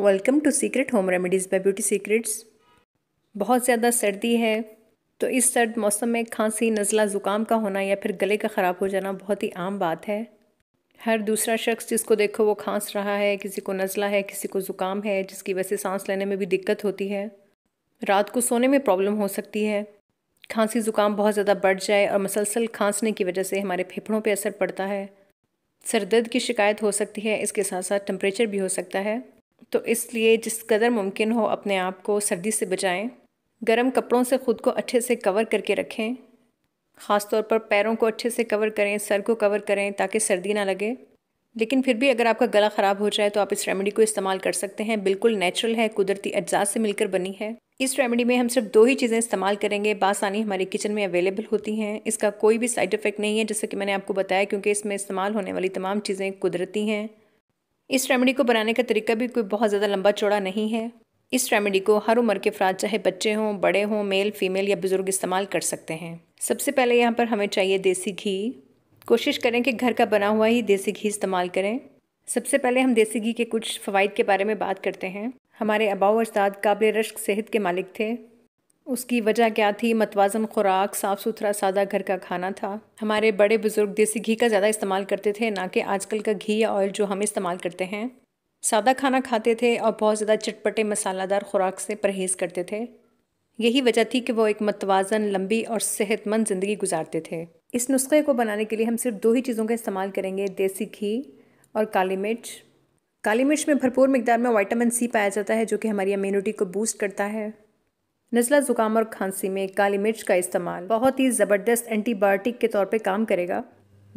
welcome to secret home remedies by beauty secrets बहुत ज़्यादा सर्दी है तो इस सर्द मौसम में खांसी नज़ला ज़ुकाम का होना या फिर गले का ख़राब हो जाना बहुत ही आम बात है हर दूसरा शख्स जिसको देखो वो खांस रहा है किसी को नज़ला है किसी को ज़ुकाम है जिसकी वजह से सांस लेने में भी दिक्कत होती है रात को सोने में प्रॉब्लम हो सकती है खांसी ज़ुकाम बहुत ज़्यादा बढ़ जाए और मसलसल खांसने की वजह से हमारे फेफड़ों पर असर पड़ता है सर दर्द की शिकायत हो सकती है इसके साथ साथ टेम्परेचर भी हो सकता है तो इसलिए जिस कदर मुमकिन हो अपने आप को सर्दी से बचाएं गर्म कपड़ों से ख़ुद को अच्छे से कवर करके रखें ख़ास तौर पर पैरों को अच्छे से कवर करें सर को कवर करें ताकि सर्दी ना लगे लेकिन फिर भी अगर आपका गला ख़राब हो जाए तो आप इस रेमेडी को इस्तेमाल कर सकते हैं बिल्कुल नेचुरल है कुदरती अज्जा से मिलकर बनी है इस रेमेडी में हम सिर्फ दो ही चीज़ें इस्तेमाल करेंगे बासानी हमारे किचन में अवेलेबल होती हैं इसका कोई भी साइड इफ़ेक्ट नहीं है जैसे कि मैंने आपको बताया क्योंकि इसमें इस्तेमाल होने वाली तमाम चीज़ें कुदरती हैं इस रेमेडी को बनाने का तरीका भी कोई बहुत ज़्यादा लंबा चौड़ा नहीं है इस रेमेडी को हर उम्र के अफराद चाहे बच्चे हों बड़े हों मेल फीमेल या बुज़ुर्ग इस्तेमाल कर सकते हैं सबसे पहले यहाँ पर हमें चाहिए देसी घी कोशिश करें कि घर का बना हुआ ही देसी घी इस्तेमाल करें सबसे पहले हम देसी घी के कुछ फ़वाद के बारे में बात करते हैं हमारे अबाव अजदाद काबिल रश्क सेहत के मालिक थे उसकी वजह क्या थी मतवाज़न खुराक साफ़ सुथरा सादा घर का खाना था हमारे बड़े बुज़ुर्ग देसी घी का ज़्यादा इस्तेमाल करते थे ना कि आजकल का घी या ऑयल जो हम इस्तेमाल करते हैं सादा खाना खाते थे और बहुत ज़्यादा चटपटे मसालादार खुराक से परहेज़ करते थे यही वजह थी कि वो एक मतवाजन लंबी और सेहतमंद ज़िंदगी गुजारते थे इस नुस्खे को बनाने के लिए हम सिर्फ दो ही चीज़ों का इस्तेमाल करेंगे देसी घी और काली मिर्च काली मिर्च में भरपूर मकदार में वाइटामिन सी पाया जाता है जो कि हमारी इम्यूनिटी को बूस्ट करता है नज़ला ज़ुकाम और खांसी में काली मिर्च का इस्तेमाल बहुत ही ज़बरदस्त एंटीबायोटिक के तौर पे काम करेगा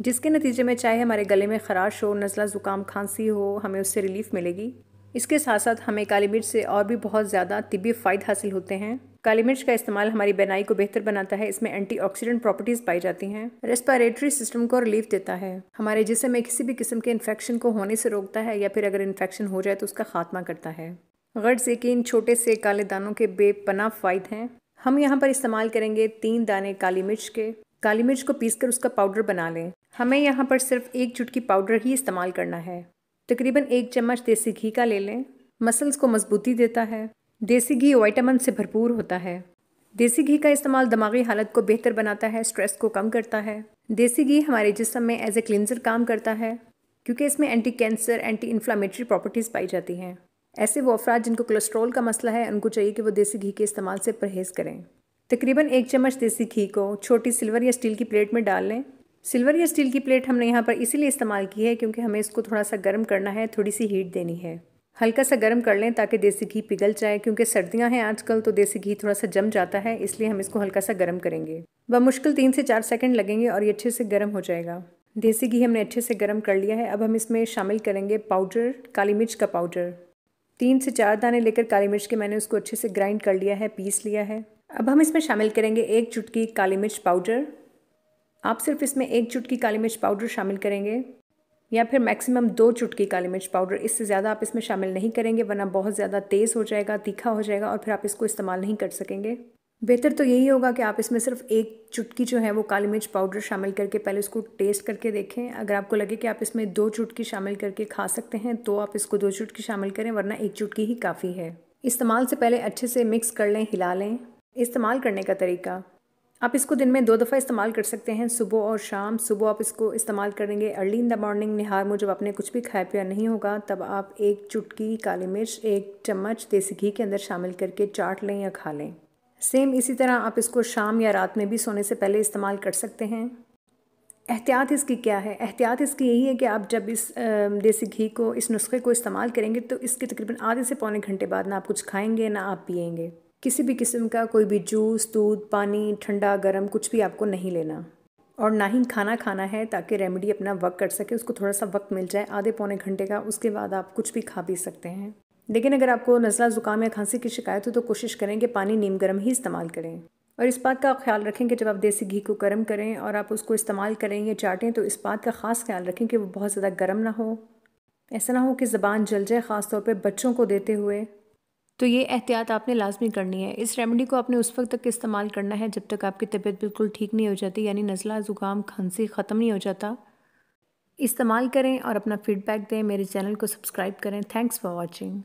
जिसके नतीजे में चाहे हमारे गले में खराश हो नज़ला ज़ुकाम खांसी हो हमें उससे रिलीफ मिलेगी इसके साथ साथ हमें काली मिर्च से और भी बहुत ज़्यादा तिबी फ़ायदे हासिल होते हैं काली मिर्च का इस्तेमाल हमारी बेनाई को बेहतर बनाता है इसमें एंटीऑक्सीडेंट प्रॉपर्टीज़ पाई जाती हैं रेस्पिरेटरी सिस्टम को रिलीफ देता है हमारे जिसम में किसी भी किस्म के इन्फेक्शन को होने से रोकता है या फिर अगर इन्फेक्शन हो जाए तो उसका खात्मा करता है गर्ज से कि इन छोटे से काले दानों के बेपना फ़ायद हैं हम यहाँ पर इस्तेमाल करेंगे तीन दाने काली मिर्च के काली मिर्च को पीसकर उसका पाउडर बना लें हमें यहाँ पर सिर्फ एक चुटकी पाउडर ही इस्तेमाल करना है तकरीबन एक चम्मच देसी घी का ले लें मसल्स को मजबूती देता है देसी घी वाइटामिन से भरपूर होता है देसी घी का इस्तेमाल दिमागी हालत को बेहतर बनाता है स्ट्रेस को कम करता है देसी घी हमारे जिसम में एज ए क्लिनजर काम करता है क्योंकि इसमें anti cancer anti inflammatory properties पाई जाती हैं ऐसे वो अफराद जिनको कोलेस्ट्रॉल का मसला है उनको चाहिए कि वो देसी घी के इस्तेमाल से परहेज़ करें तकरीबन एक चम्मच देसी घी को छोटी सिल्वर या स्टील की प्लेट में डाल लें सिल्वर या स्टील की प्लेट हमने यहाँ पर इसीलिए इस्तेमाल की है क्योंकि हमें इसको थोड़ा सा गर्म करना है थोड़ी सी हीट देनी है हल्का सा गर्म कर लें ताकि देसी घी पिघल जाए क्योंकि सर्दियाँ हैं आजकल तो देसी घी थोड़ा सा जम जाता है इसलिए हम इसको हल्का सा गर्म करेंगे वह मुश्किल तीन से चार सेकंड लगेंगे और ये अच्छे से गर्म हो जाएगा देसी घी हमने अच्छे से गर्म कर लिया है अब हम इसमें शामिल करेंगे पाउडर काली मिर्च का पाउडर तीन से चार दाने लेकर काली मिर्च के मैंने उसको अच्छे से ग्राइंड कर लिया है पीस लिया है अब हम इसमें शामिल करेंगे एक चुटकी काली मिर्च पाउडर आप सिर्फ इसमें एक चुटकी काली मिर्च पाउडर शामिल करेंगे या फिर मैक्सिमम दो चुटकी काली मिर्च पाउडर इससे ज़्यादा आप इसमें शामिल नहीं करेंगे वरना बहुत ज़्यादा तेज़ हो जाएगा तीखा हो जाएगा और फिर आप इसको इस्तेमाल नहीं कर सकेंगे बेहतर तो यही होगा कि आप इसमें सिर्फ एक चुटकी जो है वो काली मिर्च पाउडर शामिल करके पहले उसको टेस्ट करके देखें अगर आपको लगे कि आप इसमें दो चुटकी शामिल करके खा सकते हैं तो आप इसको दो चुटकी शामिल करें वरना एक चुटकी ही काफ़ी है इस्तेमाल से पहले अच्छे से मिक्स कर लें हिला लें इस्तेमाल करने का तरीका आप इसको दिन में दो दफ़ा इस्तेमाल कर सकते हैं सुबह और शाम सुबह आप इसको इस्तेमाल करेंगे अर्ली इन द मॉर्निंग निहार में जब आपने कुछ भी खाया पिया नहीं होगा तब आप एक चुटकी काली मिर्च एक चम्मच देसी घी के अंदर शामिल करके चाट लें या खा लें सेम इसी तरह आप इसको शाम या रात में भी सोने से पहले इस्तेमाल कर सकते हैं एहतियात इसकी क्या है एहतियात इसकी यही है कि आप जब इस देसी घी को इस नुस्खे को इस्तेमाल करेंगे तो इसके तकरीबन आधे से पौने घंटे बाद ना आप कुछ खाएंगे ना आप पियेंगे किसी भी किस्म का कोई भी जूस दूध पानी ठंडा गर्म कुछ भी आपको नहीं लेना और ना ही खाना खाना है ताकि रेमेडी अपना वक्त कर सके उसको थोड़ा सा वक्त मिल जाए आधे पौने घंटे का उसके बाद आप कुछ भी खा पी सकते हैं लेकिन अगर आपको नज़ला ज़ुकाम या खांसी की शिकायत हो तो कोशिश करें कि पानी नीम गर्म ही इस्तेमाल करें और इस बात का ख्याल रखें कि जब आप देसी घी को गर्म करें और आप उसको इस्तेमाल करें या चाटें तो इस बात का ख़ास ख्याल रखें कि वो बहुत ज़्यादा गर्म ना हो ऐसा ना हो कि ज़बान जल जाए ख़ास तौर पर बच्चों को देते हुए तो ये एहतियात आपने लाजमी करनी है इस रेमेडी को आपने उस वक्त तक इस्तेमाल करना है जब तक आपकी तबीयत बिल्कुल ठीक नहीं हो जाती यानी नज़ला ज़ुकाम खांसी ख़त्म नहीं हो जाता इस्तेमाल करें और अपना फीडबैक दें मेरे चैनल को सब्सक्राइब करें थैंक्स फॉर वॉचिंग